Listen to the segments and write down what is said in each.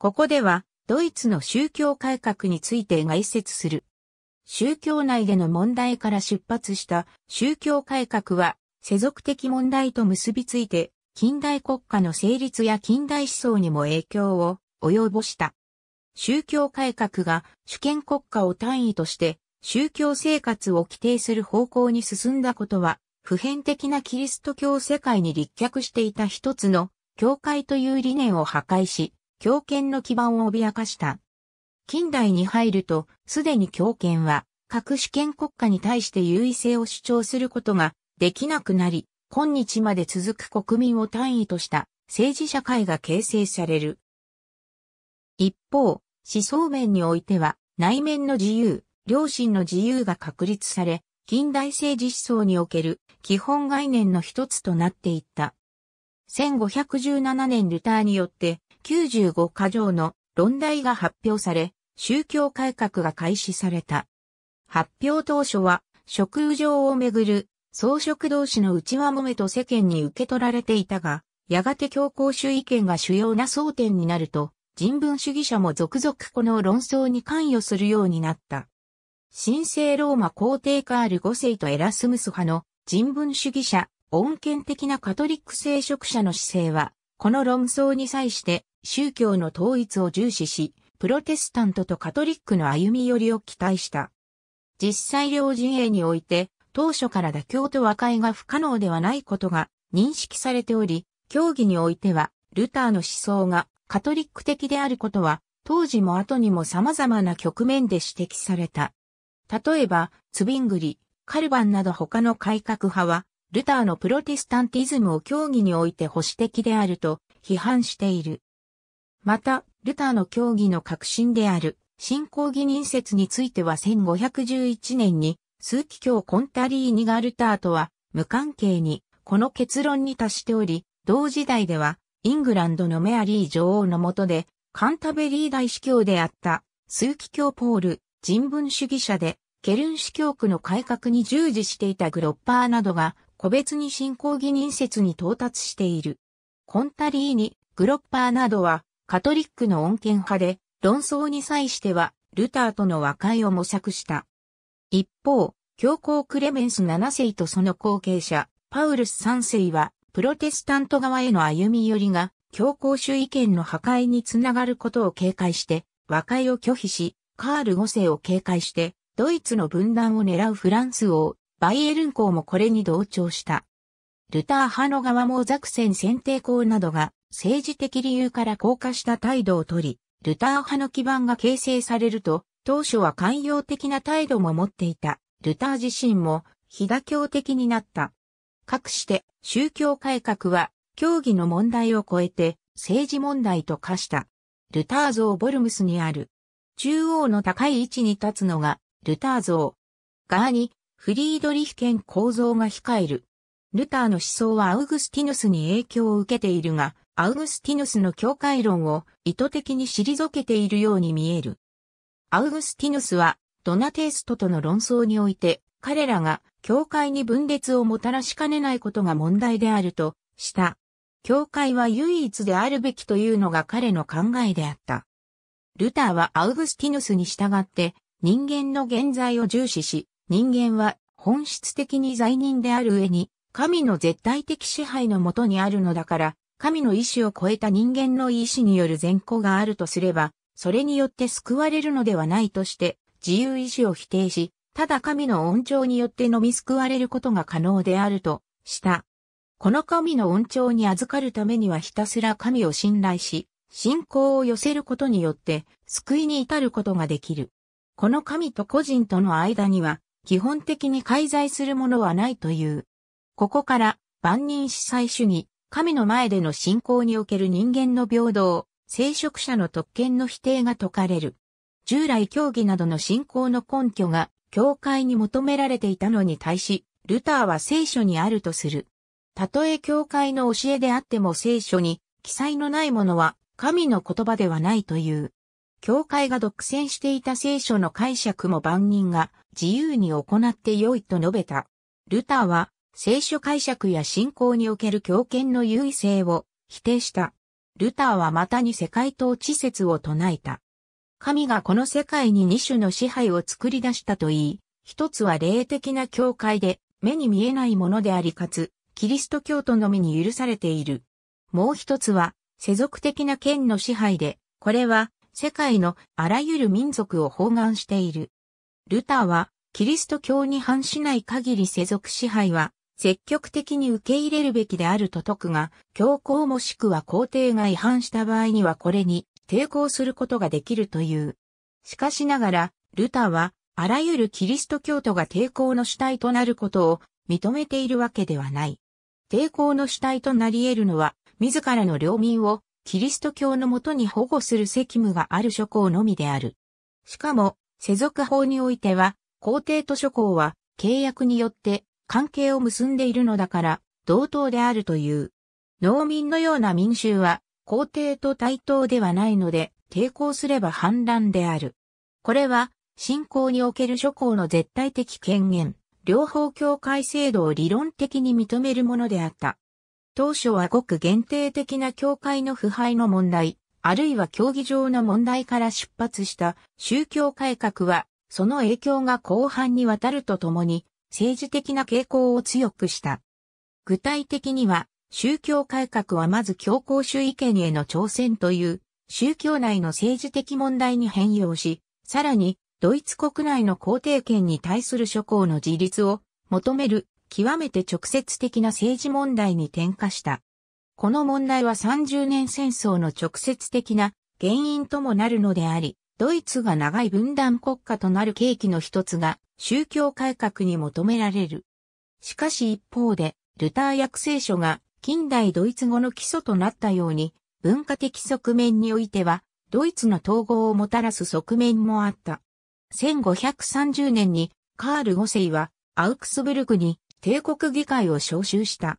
ここでは、ドイツの宗教改革について概説する。宗教内での問題から出発した宗教改革は、世俗的問題と結びついて、近代国家の成立や近代思想にも影響を及ぼした。宗教改革が主権国家を単位として宗教生活を規定する方向に進んだことは、普遍的なキリスト教世界に立脚していた一つの教会という理念を破壊し、強権の基盤を脅かした。近代に入ると、すでに強権は、各主権国家に対して優位性を主張することができなくなり、今日まで続く国民を単位とした政治社会が形成される。一方、思想面においては、内面の自由、良心の自由が確立され、近代政治思想における基本概念の一つとなっていった。1517年ルターによって95か条の論題が発表され、宗教改革が開始された。発表当初は、職務上をめぐる、装飾同士の内輪もめと世間に受け取られていたが、やがて強皇主義権が主要な争点になると、人文主義者も続々この論争に関与するようになった。神聖ローマ皇帝カール5世とエラスムス派の人文主義者、恩恵的なカトリック聖職者の姿勢は、この論争に際して宗教の統一を重視し、プロテスタントとカトリックの歩み寄りを期待した。実際両陣営において、当初から妥協と和解が不可能ではないことが認識されており、教義においては、ルターの思想がカトリック的であることは、当時も後にも様々な局面で指摘された。例えば、ツビングリ、カルバンなど他の改革派は、ルターのプロテスタンティズムを教義において保守的であると批判している。また、ルターの教義の革新である、信仰義人説については1511年に、数奇教コンタリーニがルターとは、無関係に、この結論に達しており、同時代では、イングランドのメアリー女王の下で、カンタベリー大司教であった、数奇教ポール、人文主義者で、ケルン司教区の改革に従事していたグロッパーなどが、個別に信仰義人説に到達している。コンタリーニ、グロッパーなどは、カトリックの恩恵派で、論争に際しては、ルターとの和解を模索した。一方、教皇クレメンス7世とその後継者、パウルス3世は、プロテスタント側への歩み寄りが、教皇主意権の破壊につながることを警戒して、和解を拒否し、カール5世を警戒して、ドイツの分断を狙うフランス王、バイエルン公もこれに同調した。ルター派の側もザクセン選定校などが政治的理由から降下した態度をとり、ルター派の基盤が形成されると、当初は寛容的な態度も持っていた、ルター自身も、非妥協的になった。かくして、宗教改革は、教義の問題を超えて、政治問題と化した。ルター像ボルムスにある。中央の高い位置に立つのが、ルター像。側に、フリードリヒケ構造が控える。ルターの思想はアウグスティヌスに影響を受けているが、アウグスティヌスの境界論を意図的に退けているように見える。アウグスティヌスはドナテイストとの論争において彼らが教会に分裂をもたらしかねないことが問題であるとした。教会は唯一であるべきというのが彼の考えであった。ルターはアウグスティヌスに従って人間の現在を重視し、人間は本質的に罪人である上に神の絶対的支配のもとにあるのだから神の意志を超えた人間の意志による善行があるとすれば、それによって救われるのではないとして、自由意志を否定し、ただ神の恩寵によってのみ救われることが可能であると、した。この神の恩寵に預かるためにはひたすら神を信頼し、信仰を寄せることによって救いに至ることができる。この神と個人との間には基本的に介在するものはないという。ここから万人司祭主義、神の前での信仰における人間の平等、聖職者の特権の否定が解かれる。従来教義などの信仰の根拠が教会に求められていたのに対し、ルターは聖書にあるとする。たとえ教会の教えであっても聖書に記載のないものは神の言葉ではないという。教会が独占していた聖書の解釈も万人が自由に行って良いと述べた。ルターは聖書解釈や信仰における強権の優位性を否定した。ルターはまたに世界統治説を唱えた。神がこの世界に二種の支配を作り出したといい、一つは霊的な教会で目に見えないものでありかつ、キリスト教徒のみに許されている。もう一つは世俗的な権の支配で、これは世界のあらゆる民族を包含している。ルターはキリスト教に反しない限り世俗支配は積極的に受け入れるべきであると説くが、教皇もしくは皇帝が違反した場合にはこれに抵抗することができるという。しかしながら、ルタは、あらゆるキリスト教徒が抵抗の主体となることを認めているわけではない。抵抗の主体となり得るのは、自らの領民をキリスト教のもとに保護する責務がある諸侯のみである。しかも、世俗法においては、皇帝と諸侯は契約によって関係を結んでいるのだから、同等であるという。農民のような民衆は、皇帝と対等ではないので、抵抗すれば反乱である。これは、信仰における諸侯の絶対的権限、両方教会制度を理論的に認めるものであった。当初はごく限定的な教会の腐敗の問題、あるいは競技場の問題から出発した宗教改革は、その影響が後半にわたるとともに、政治的な傾向を強くした。具体的には、宗教改革はまず教皇主意権への挑戦という宗教内の政治的問題に変容し、さらにドイツ国内の皇帝権に対する諸侯の自立を求める極めて直接的な政治問題に転化した。この問題は30年戦争の直接的な原因ともなるのであり、ドイツが長い分断国家となる契機の一つが宗教改革に求められる。しかし一方で、ルター役聖書が近代ドイツ語の基礎となったように、文化的側面においては、ドイツの統合をもたらす側面もあった。1530年にカール5世はアウクスブルクに帝国議会を招集した。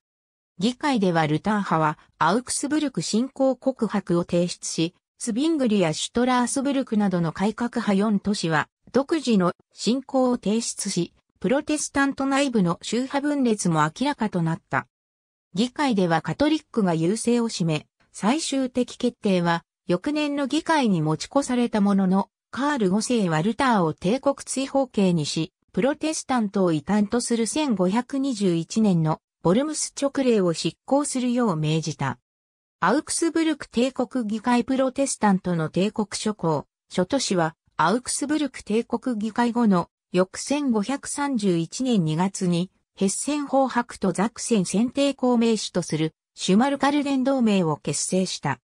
議会ではルター派はアウクスブルク信仰告白を提出し、スビングリやシュトラースブルクなどの改革派4都市は、独自の信仰を提出し、プロテスタント内部の宗派分裂も明らかとなった。議会ではカトリックが優勢を占め、最終的決定は翌年の議会に持ち越されたものの、カール5世はルターを帝国追放刑にし、プロテスタントを異端とする1521年のボルムス直令を執行するよう命じた。アウクスブルク帝国議会プロテスタントの帝国諸侯、諸都市は、アウクスブルク帝国議会後の翌1531年2月に、ヘッセン法白とザクセン選定公名主とするシュマルカルデン同盟を結成した。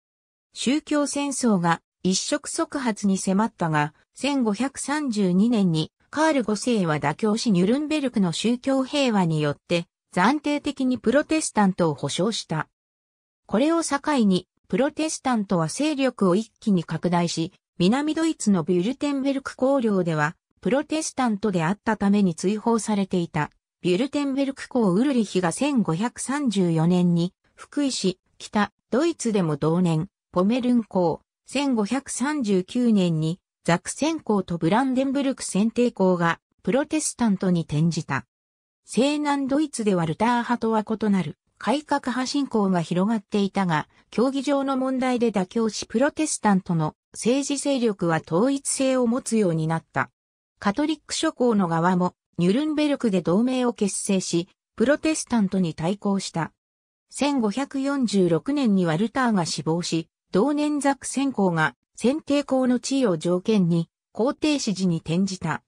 宗教戦争が一触即発に迫ったが、1532年にカール5世は妥協しニュルンベルクの宗教平和によって暫定的にプロテスタントを保障した。これを境に、プロテスタントは勢力を一気に拡大し、南ドイツのビュルテンベルク公領では、プロテスタントであったために追放されていた、ビュルテンベルク公ウルリヒが1534年に、福井市、北、ドイツでも同年、ポメルン公、1539年に、ザクセン公とブランデンブルク選定公が、プロテスタントに転じた。西南ドイツではルター派とは異なる、改革派信仰が広がっていたが、競技場の問題で妥協しプロテスタントの政治勢力は統一性を持つようになった。カトリック諸侯の側もニュルンベルクで同盟を結成し、プロテスタントに対抗した。1546年にはルターが死亡し、同年ザク選考が選定校の地位を条件に皇帝支持に転じた。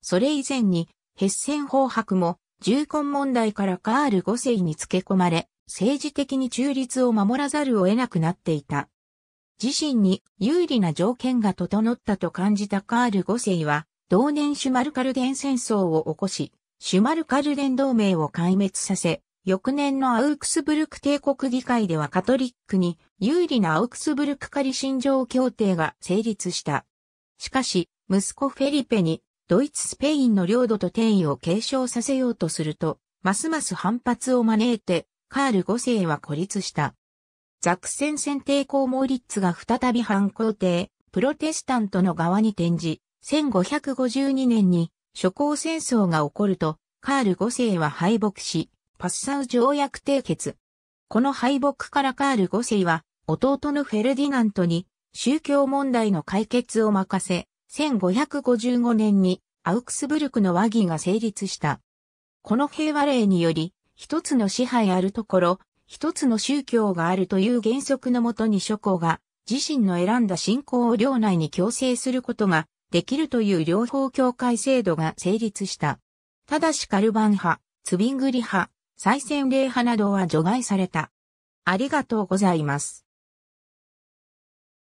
それ以前に、ヘッセン法白も重婚問題からカール5世に付け込まれ、政治的に中立を守らざるを得なくなっていた。自身に有利な条件が整ったと感じたカール5世は、同年シュマルカルデン戦争を起こし、シュマルカルデン同盟を壊滅させ、翌年のアウクスブルク帝国議会ではカトリックに有利なアウクスブルク仮信条協定が成立した。しかし、息子フェリペにドイツスペインの領土と転移を継承させようとすると、ますます反発を招いて、カール5世は孤立した。ザクセン選定公モーリッツが再び反抗帝、プロテスタントの側に転じ、1552年に諸侯戦争が起こると、カール5世は敗北し、パッサウ条約締結。この敗北からカール5世は、弟のフェルディナントに宗教問題の解決を任せ、1555年にアウクスブルクの和議が成立した。この平和令により、一つの支配あるところ、一つの宗教があるという原則のもとに諸侯が自身の選んだ信仰を領内に強制することができるという両方教会制度が成立した。ただしカルバン派、ツビングリ派、再選礼派などは除外された。ありがとうございます。